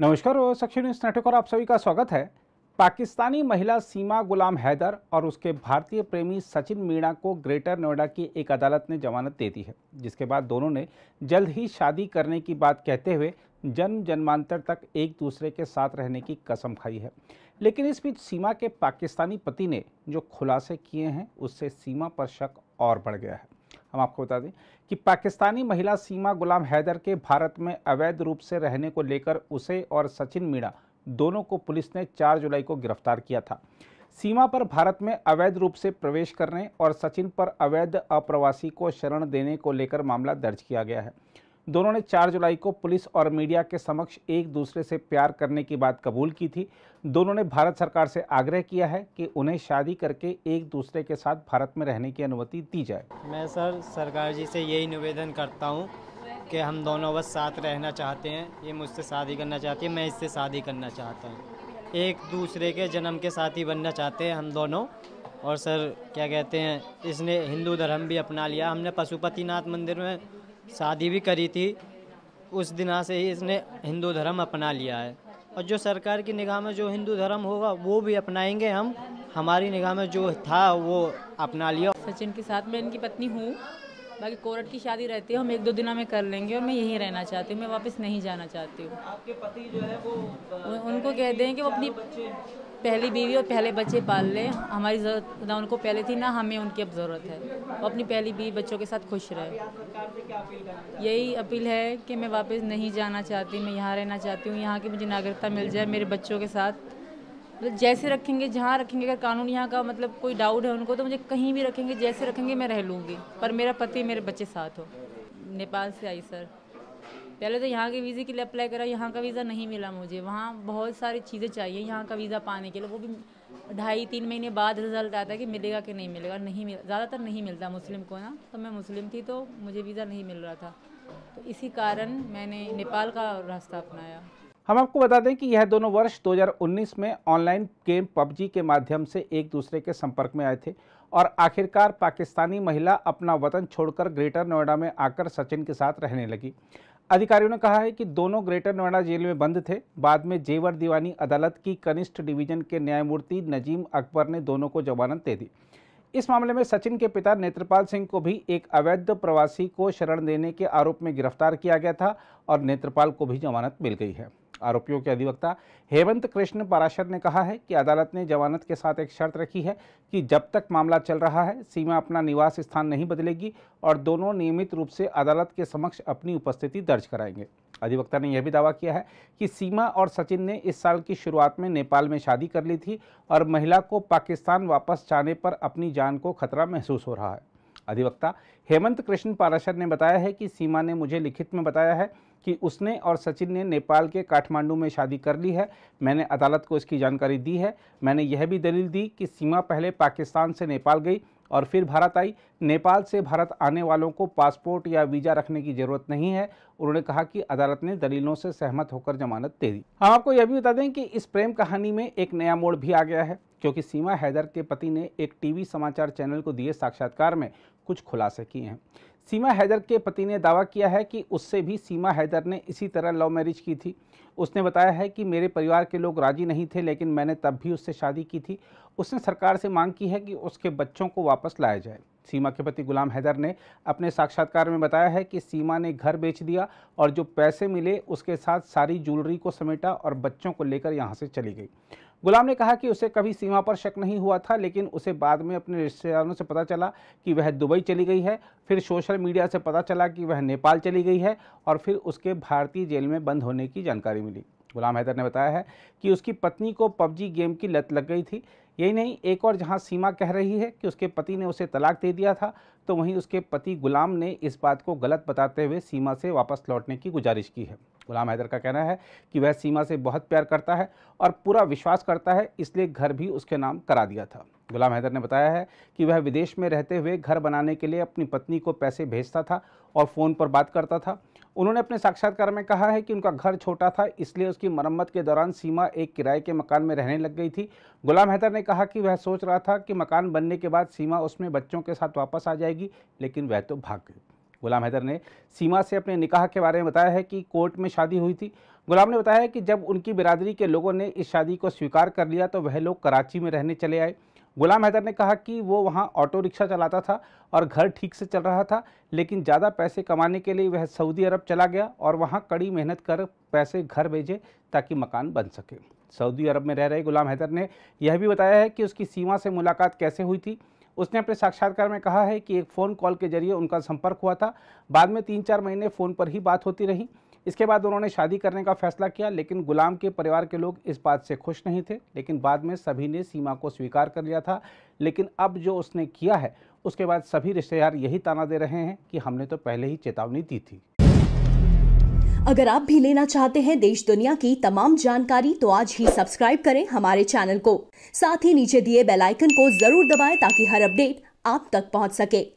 नमस्कार और news network और आप सभी का स्वागत है पाकिस्तानी महिला सीमा गुलाम हैदर और उसके भारतीय प्रेमी सचिन मीणा को ग्रेटर नोएडा की एक अदालत ने जमानत दे दी है जिसके बाद दोनों ने जल्द ही शादी करने की बात कहते हुए जन्म जन्मांतर तक एक दूसरे के साथ रहने की कसम खाई है लेकिन इस बीच सीमा के पाकिस्तानी पति ने जो खुलासे किए हैं उससे सीमा पर शक और बढ़ गया है हम आपको बता दें कि पाकिस्तानी महिला सीमा गुलाम हैदर के भारत में अवैध रूप से रहने को लेकर उसे और सचिन मीणा दोनों को पुलिस ने 4 जुलाई को गिरफ्तार किया था सीमा पर भारत में अवैध रूप से प्रवेश करने और सचिन पर अवैध अप्रवासी को शरण देने को लेकर मामला दर्ज किया गया है दोनों ने 4 जुलाई को पुलिस और मीडिया के समक्ष एक दूसरे से प्यार करने की बात कबूल की थी दोनों ने भारत सरकार से आग्रह किया है कि उन्हें शादी करके एक दूसरे के साथ भारत में रहने की अनुमति दी जाए मैं सर सरकार जी से यही निवेदन करता हूँ कि हम दोनों बस साथ रहना चाहते हैं ये मुझसे शादी करना चाहती है मैं इससे शादी करना चाहता हूँ एक दूसरे के जन्म के ही बनना चाहते हैं हम दोनों और सर क्या कहते हैं इसने हिंदू धर्म भी अपना लिया हमने पशुपतिनाथ मंदिर में शादी भी करी थी उस दिन से ही इसने हिंदू धर्म अपना लिया है और जो सरकार की निगाह में जो हिंदू धर्म होगा वो भी अपनाएंगे हम हमारी निगाह में जो था वो अपना लिया सचिन के साथ मैं इनकी पत्नी हूँ बाकी कोरट की शादी रहती है हम एक दो दिन में कर लेंगे और मैं यहीं रहना चाहती हूँ मैं वापस नहीं जाना चाहती हूँ आपके पति जो है वो उनको कह दें कि वो अपनी पहली बीवी और पहले बच्चे पाल लें हमारी ज़रूरत ना उनको पहले थी ना हमें उनकी अब ज़रूरत है और अपनी पहली बीवी बच्चों के साथ खुश रहे यही अपील है कि मैं वापस नहीं जाना चाहती मैं यहाँ रहना चाहती हूँ यहाँ की मुझे नागरिकता मिल जाए मेरे बच्चों के साथ मतलब जैसे रखेंगे जहाँ रखेंगे अगर कानून यहाँ का मतलब कोई डाउट है उनको तो मुझे कहीं भी रखेंगे जैसे रखेंगे मैं रह लूँगी पर मेरा पति मेरे बच्चे साथ हो नेपाल से आई सर पहले तो यहाँ के वीज़े के लिए अप्लाई करा यहाँ का वीज़ा नहीं मिला मुझे वहाँ बहुत सारी चीज़ें चाहिए यहाँ का वीज़ा पाने के लिए वो भी ढाई तीन महीने बाद रिजल्ट आता है कि मिलेगा कि नहीं मिलेगा नहीं मिल ज़्यादातर नहीं मिलता मुस्लिम को ना तो मैं मुस्लिम थी तो मुझे वीज़ा नहीं मिल रहा था तो इसी कारण मैंने नेपाल का रास्ता अपनाया हम आपको बता दें कि यह दोनों वर्ष 2019 में ऑनलाइन गेम पबजी के माध्यम से एक दूसरे के संपर्क में आए थे और आखिरकार पाकिस्तानी महिला अपना वतन छोड़कर ग्रेटर नोएडा में आकर सचिन के साथ रहने लगी अधिकारियों ने कहा है कि दोनों ग्रेटर नोएडा जेल में बंद थे बाद में जेवर दीवानी अदालत की कनिष्ठ डिवीजन के न्यायमूर्ति नजीम अकबर ने दोनों को जमानत दे दी इस मामले में सचिन के पिता नेत्रपाल सिंह को भी एक अवैध प्रवासी को शरण देने के आरोप में गिरफ्तार किया गया था और नेत्रपाल को भी जमानत मिल गई है आरोपियों के अधिवक्ता हेमंत कृष्ण पराशर ने कहा है कि अदालत ने जमानत के साथ एक शर्त रखी है कि जब तक मामला चल रहा है सीमा अपना निवास स्थान नहीं बदलेगी और दोनों नियमित रूप से अदालत के समक्ष अपनी उपस्थिति दर्ज कराएंगे अधिवक्ता ने यह भी दावा किया है कि सीमा और सचिन ने इस साल की शुरुआत में नेपाल में शादी कर ली थी और महिला को पाकिस्तान वापस जाने पर अपनी जान को खतरा महसूस हो रहा है अधिवक्ता हेमंत कृष्ण पाराशर ने बताया है कि सीमा ने मुझे लिखित में बताया है कि उसने और सचिन ने नेपाल के काठमांडू में शादी कर ली है मैंने अदालत को इसकी जानकारी दी है मैंने यह भी दलील दी कि सीमा पहले पाकिस्तान से नेपाल गई और फिर भारत आई नेपाल से भारत आने वालों को पासपोर्ट या वीज़ा रखने की ज़रूरत नहीं है उन्होंने कहा कि अदालत ने दलीलों से सहमत होकर जमानत दे दी हम आपको यह भी बता दें कि इस प्रेम कहानी में एक नया मोड़ भी आ गया है क्योंकि सीमा हैदर के पति ने एक टीवी समाचार चैनल को दिए साक्षात्कार में कुछ खुलासे किए हैं सीमा हैदर के पति ने दावा किया है कि उससे भी सीमा हैदर ने इसी तरह लव मैरिज की थी उसने बताया है कि मेरे परिवार के लोग राजी नहीं थे लेकिन मैंने तब भी उससे शादी की थी उसने सरकार से मांग की है कि उसके बच्चों को वापस लाया जाए सीमा के पति गुलाम हैदर ने अपने साक्षात्कार में बताया है कि सीमा ने घर बेच दिया और जो पैसे मिले उसके साथ सारी ज्वेलरी को समेटा और बच्चों को लेकर यहाँ से चली गई गुलाम ने कहा कि उसे कभी सीमा पर शक नहीं हुआ था लेकिन उसे बाद में अपने रिश्तेदारों से पता चला कि वह दुबई चली गई है फिर सोशल मीडिया से पता चला कि वह नेपाल चली गई है और फिर उसके भारतीय जेल में बंद होने की जानकारी मिली गुलाम हैदर ने बताया है कि उसकी पत्नी को पबजी गेम की लत लग गई थी यही नहीं एक और जहां सीमा कह रही है कि उसके पति ने उसे तलाक दे दिया था तो वहीं उसके पति गुलाम ने इस बात को गलत बताते हुए सीमा से वापस लौटने की गुजारिश की है गुलाम हैदर का कहना है कि वह सीमा से बहुत प्यार करता है और पूरा विश्वास करता है इसलिए घर भी उसके नाम करा दिया था गुलाम हैदर ने बताया है कि वह विदेश में रहते हुए घर बनाने के लिए अपनी पत्नी को पैसे भेजता था और फ़ोन पर बात करता था उन्होंने अपने साक्षात्कार में कहा है कि उनका घर छोटा था इसलिए उसकी मरम्मत के दौरान सीमा एक किराए के मकान में रहने लग गई थी गुलाम हैदर ने कहा कि वह सोच रहा था कि मकान बनने के बाद सीमा उसमें बच्चों के साथ वापस आ जाएगी लेकिन वह तो भाग गई गुलाम हैदर ने सीमा से अपने निकाह के बारे में बताया है कि कोर्ट में शादी हुई थी गुलाम ने बताया कि जब उनकी बिरादरी के लोगों ने इस शादी को स्वीकार कर लिया तो वह लोग कराची में रहने चले आए गुलाम हैदर ने कहा कि वो वहाँ ऑटो रिक्शा चलाता था और घर ठीक से चल रहा था लेकिन ज़्यादा पैसे कमाने के लिए वह सऊदी अरब चला गया और वहाँ कड़ी मेहनत कर पैसे घर भेजे ताकि मकान बन सके सऊदी अरब में रह रहे गुलाम हैदर ने यह भी बताया है कि उसकी सीमा से मुलाकात कैसे हुई थी उसने अपने साक्षात्कार में कहा है कि एक फ़ोन कॉल के जरिए उनका संपर्क हुआ था बाद में तीन चार महीने फ़ोन पर ही बात होती रही इसके बाद उन्होंने शादी करने का फैसला किया लेकिन गुलाम के परिवार के लोग इस बात से खुश नहीं थे लेकिन बाद में सभी ने सीमा को स्वीकार कर लिया था लेकिन अब जो उसने किया है उसके बाद सभी रिश्तेदार यही ताना दे रहे हैं कि हमने तो पहले ही चेतावनी दी थी अगर आप भी लेना चाहते हैं देश दुनिया की तमाम जानकारी तो आज ही सब्सक्राइब करें हमारे चैनल को साथ ही नीचे दिए बेलाइकन को जरूर दबाए ताकि हर अपडेट आप तक पहुँच सके